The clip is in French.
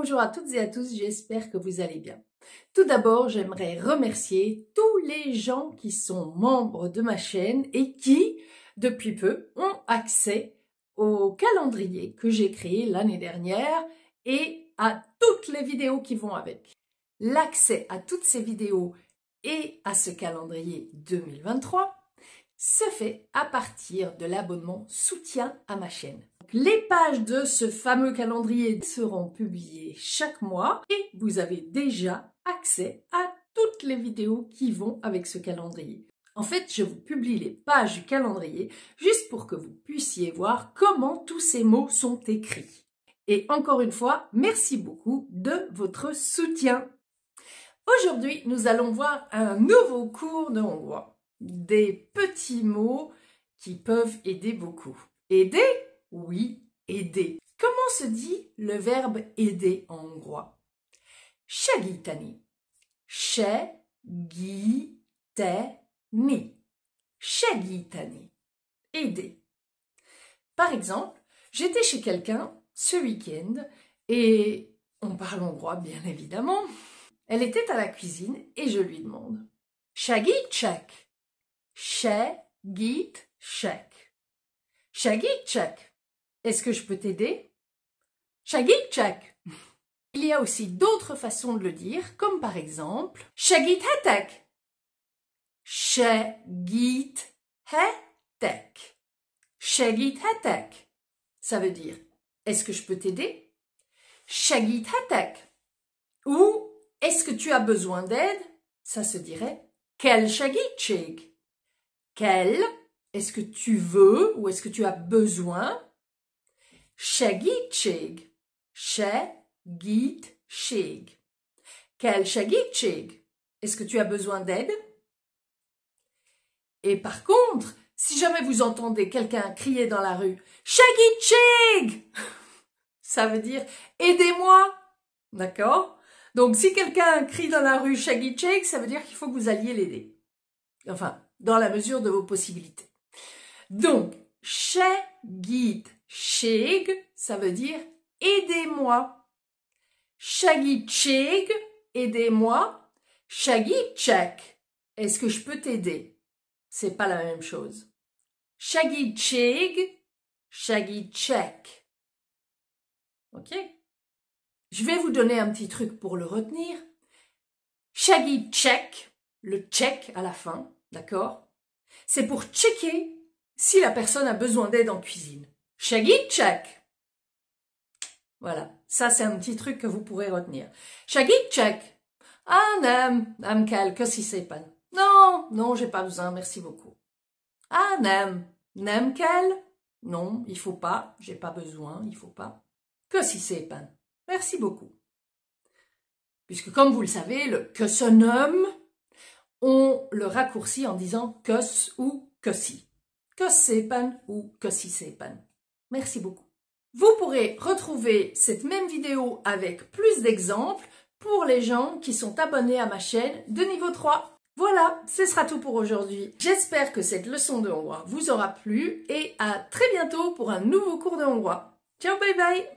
bonjour à toutes et à tous, j'espère que vous allez bien. Tout d'abord, j'aimerais remercier tous les gens qui sont membres de ma chaîne et qui, depuis peu, ont accès au calendrier que j'ai créé l'année dernière et à toutes les vidéos qui vont avec. L'accès à toutes ces vidéos et à ce calendrier 2023 se fait à partir de l'abonnement soutien à ma chaîne les pages de ce fameux calendrier seront publiées chaque mois et vous avez déjà accès à toutes les vidéos qui vont avec ce calendrier. En fait, je vous publie les pages du calendrier juste pour que vous puissiez voir comment tous ces mots sont écrits. Et encore une fois, merci beaucoup de votre soutien. Aujourd'hui, nous allons voir un nouveau cours de hongrois. Des petits mots qui peuvent aider beaucoup. Aider oui, aider. Comment se dit le verbe aider en hongrois Segíteni. Segíteni. Chagitani. Aider. Par exemple, j'étais chez quelqu'un ce week-end et on parle hongrois bien évidemment. Elle était à la cuisine et je lui demande Segítsek. Segítsek. Segítsek est-ce que je peux t'aider chak. Il y a aussi d'autres façons de le dire, comme par exemple Shagit hatek. chagit hatak. Ça veut dire Est-ce que je peux t'aider chagit Ou Est-ce que tu as besoin d'aide Ça se dirait Quel shagit Quel Est-ce que tu veux ou est-ce que tu as besoin Segítség. Segítség. Quel chig Est-ce que tu as besoin d'aide? Et par contre, si jamais vous entendez quelqu'un crier dans la rue chig, Ça veut dire aidez-moi. D'accord? Donc si quelqu'un crie dans la rue Segítség, ça veut dire qu'il faut que vous alliez l'aider. Enfin, dans la mesure de vos possibilités. Donc, segítség Chig, ça veut dire aidez-moi. Shaggy check, aidez-moi. Shaggy Check, est-ce que je peux t'aider C'est pas la même chose. Shaggy check. Shaggy Check. Ok Je vais vous donner un petit truc pour le retenir. Shaggy Check, le check à la fin, d'accord C'est pour checker si la personne a besoin d'aide en cuisine check, Voilà, ça c'est un petit truc que vous pourrez retenir. Shagitchak. check. quel? Ah, que si Non, non, j'ai pas besoin, merci beaucoup. Anam, ah, quel? Non, il faut pas, j'ai pas besoin, il faut pas. Que si Merci beaucoup. Puisque comme vous le savez, le que se nomme, on le raccourcit en disant que ou que si. Que ou que si Merci beaucoup. Vous pourrez retrouver cette même vidéo avec plus d'exemples pour les gens qui sont abonnés à ma chaîne de niveau 3. Voilà, ce sera tout pour aujourd'hui. J'espère que cette leçon de hongrois vous aura plu et à très bientôt pour un nouveau cours de hongrois. Ciao, bye bye